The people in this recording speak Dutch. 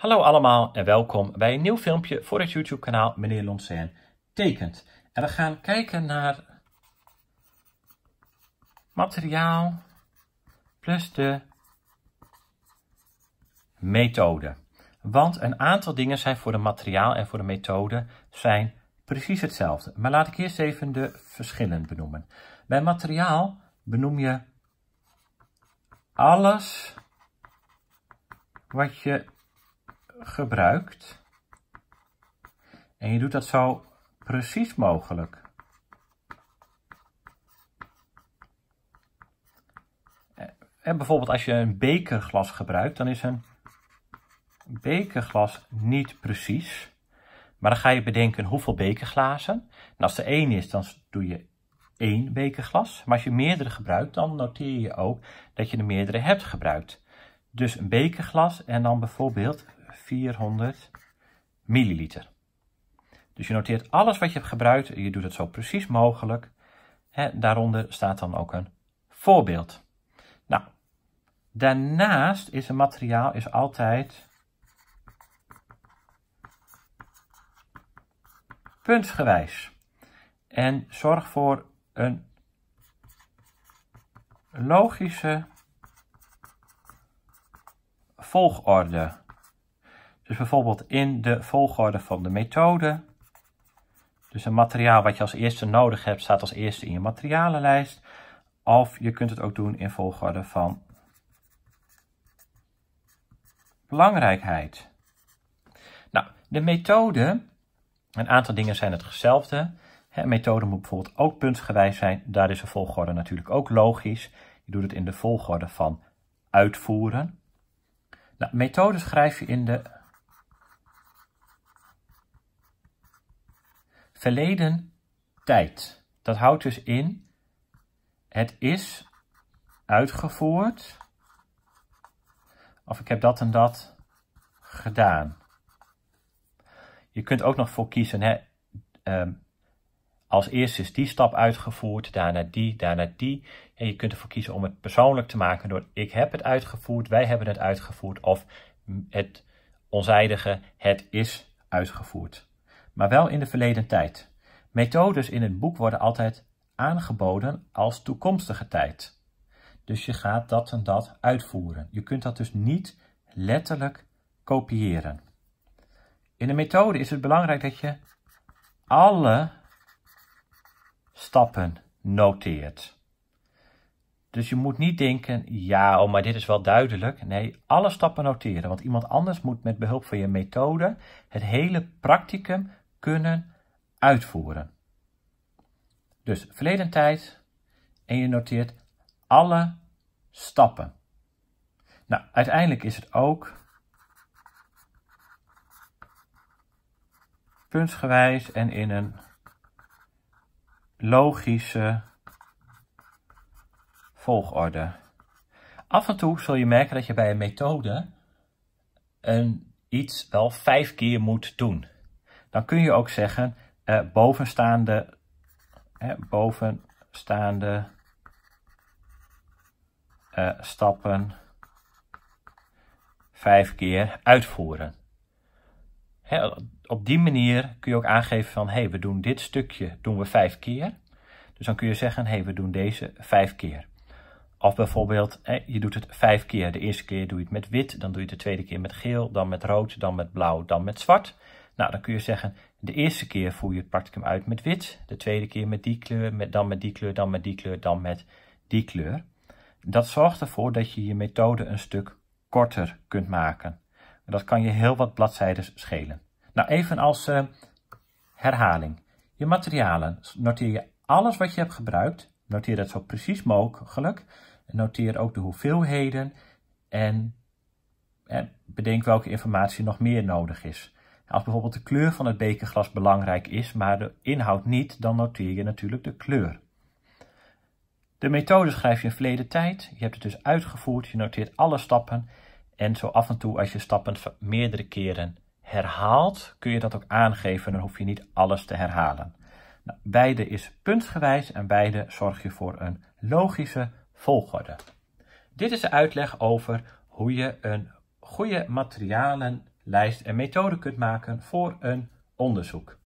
Hallo allemaal en welkom bij een nieuw filmpje voor het YouTube kanaal Meneer Lonsen Tekent. En we gaan kijken naar materiaal plus de methode. Want een aantal dingen zijn voor de materiaal en voor de methode zijn precies hetzelfde. Maar laat ik eerst even de verschillen benoemen. Bij materiaal benoem je alles wat je gebruikt. En je doet dat zo precies mogelijk. En bijvoorbeeld als je een bekerglas gebruikt, dan is een bekerglas niet precies. Maar dan ga je bedenken hoeveel bekerglazen. En als er één is, dan doe je één bekerglas. Maar als je meerdere gebruikt, dan noteer je ook dat je er meerdere hebt gebruikt. Dus een bekerglas en dan bijvoorbeeld 400 milliliter. Dus je noteert alles wat je hebt gebruikt. Je doet het zo precies mogelijk. daaronder staat dan ook een voorbeeld. Nou, daarnaast is een materiaal is altijd puntsgewijs. En zorg voor een logische volgorde. Dus bijvoorbeeld in de volgorde van de methode. Dus een materiaal wat je als eerste nodig hebt, staat als eerste in je materialenlijst. Of je kunt het ook doen in volgorde van belangrijkheid. Nou, de methode, een aantal dingen zijn het hetzelfde. Een methode moet bijvoorbeeld ook puntgewijs zijn. Daar is de volgorde natuurlijk ook logisch. Je doet het in de volgorde van uitvoeren. Nou, methode schrijf je in de Verleden tijd. Dat houdt dus in, het is uitgevoerd. Of ik heb dat en dat gedaan. Je kunt ook nog voor kiezen, hè, ehm, als eerst is die stap uitgevoerd, daarna die, daarna die. En je kunt ervoor kiezen om het persoonlijk te maken door ik heb het uitgevoerd, wij hebben het uitgevoerd of het onzijdige het is uitgevoerd maar wel in de verleden tijd. Methodes in het boek worden altijd aangeboden als toekomstige tijd. Dus je gaat dat en dat uitvoeren. Je kunt dat dus niet letterlijk kopiëren. In de methode is het belangrijk dat je alle stappen noteert. Dus je moet niet denken, ja, oh, maar dit is wel duidelijk. Nee, alle stappen noteren, want iemand anders moet met behulp van je methode het hele practicum kunnen uitvoeren. Dus verleden tijd en je noteert alle stappen. Nou, uiteindelijk is het ook puntsgewijs en in een logische volgorde. Af en toe zul je merken dat je bij een methode een, iets wel vijf keer moet doen dan kun je ook zeggen eh, bovenstaande, bovenstaande eh, stappen vijf keer uitvoeren. op die manier kun je ook aangeven van, hey, we doen dit stukje doen we vijf keer. Dus dan kun je zeggen, hey, we doen deze vijf keer. Of bijvoorbeeld, je doet het vijf keer. De eerste keer doe je het met wit, dan doe je het de tweede keer met geel, dan met rood, dan met blauw, dan met zwart. Nou, dan kun je zeggen, de eerste keer voer je het practicum uit met wit, de tweede keer met die kleur, met, dan met die kleur, dan met die kleur, dan met die kleur. Dat zorgt ervoor dat je je methode een stuk korter kunt maken. Dat kan je heel wat bladzijden schelen. Nou, even als eh, herhaling. Je materialen. Noteer je alles wat je hebt gebruikt. Noteer dat zo precies mogelijk. Noteer ook de hoeveelheden en, en eh, bedenk welke informatie nog meer nodig is. Als bijvoorbeeld de kleur van het bekerglas belangrijk is, maar de inhoud niet, dan noteer je natuurlijk de kleur. De methode schrijf je in verleden tijd. Je hebt het dus uitgevoerd, je noteert alle stappen. En zo af en toe, als je stappen meerdere keren herhaalt, kun je dat ook aangeven. Dan hoef je niet alles te herhalen. Nou, beide is puntsgewijs en beide zorg je voor een logische volgorde. Dit is de uitleg over hoe je een goede materialen lijst en methode kunt maken voor een onderzoek.